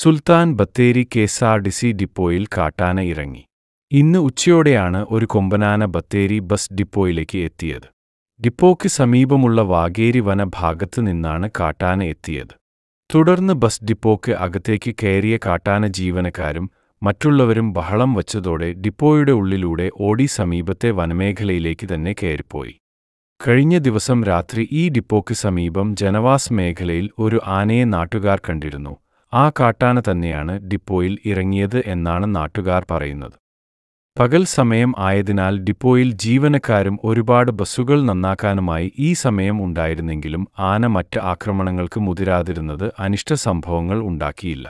സുൽത്താൻ Bathery K S R T C ഡിപ്പോയിൽ കാട്ടാന ഇറങ്ങി ഇന്ന് ഉച്ചയോടെയാണ് ഒരു കൊമ്പനാന ബത്തേരി ബസ് ഡിപ്പോയിലേക്ക് എത്തിയത് ഡിപ്പോയ്ക്ക് സമീപമുള്ള വാഗേരി വനഭാഗത്ത് നിന്നാണ് കാട്ടാന എത്തിയത് തുടർന്ന് ബസ് ഡിപ്പോയ്ക്ക് അകത്തേക്ക് കയറിയ കാട്ടാന ജീവനക്കാരും മറ്റുള്ളവരും ബഹളം വച്ചതോടെ ഡിപ്പോയുടെ ഉള്ളിലൂടെ ഓടി സമീപത്തെ വനമേഖലയിലേക്ക് തന്നെ കയറിപ്പോയി കഴിഞ്ഞ ദിവസം രാത്രി ഈ ഡിപ്പോയ്ക്ക് സമീപം ജനവാസ് മേഖലയിൽ ഒരു ആനയെ നാട്ടുകാർ കണ്ടിരുന്നു ആ കാട്ടാന തന്നെയാണ് ഡിപ്പോയിൽ ഇറങ്ങിയത് എന്നാണ് നാട്ടുകാർ പറയുന്നത് പകൽ സമയം ആയതിനാൽ ഡിപ്പോയിൽ ജീവനക്കാരും ഒരുപാട് ബസ്സുകൾ നന്നാക്കാനുമായി ഈ സമയം ഉണ്ടായിരുന്നെങ്കിലും ആന മറ്റ് ആക്രമണങ്ങൾക്ക് മുതിരാതിരുന്നത് അനിഷ്ട സംഭവങ്ങൾ ഉണ്ടാക്കിയില്ല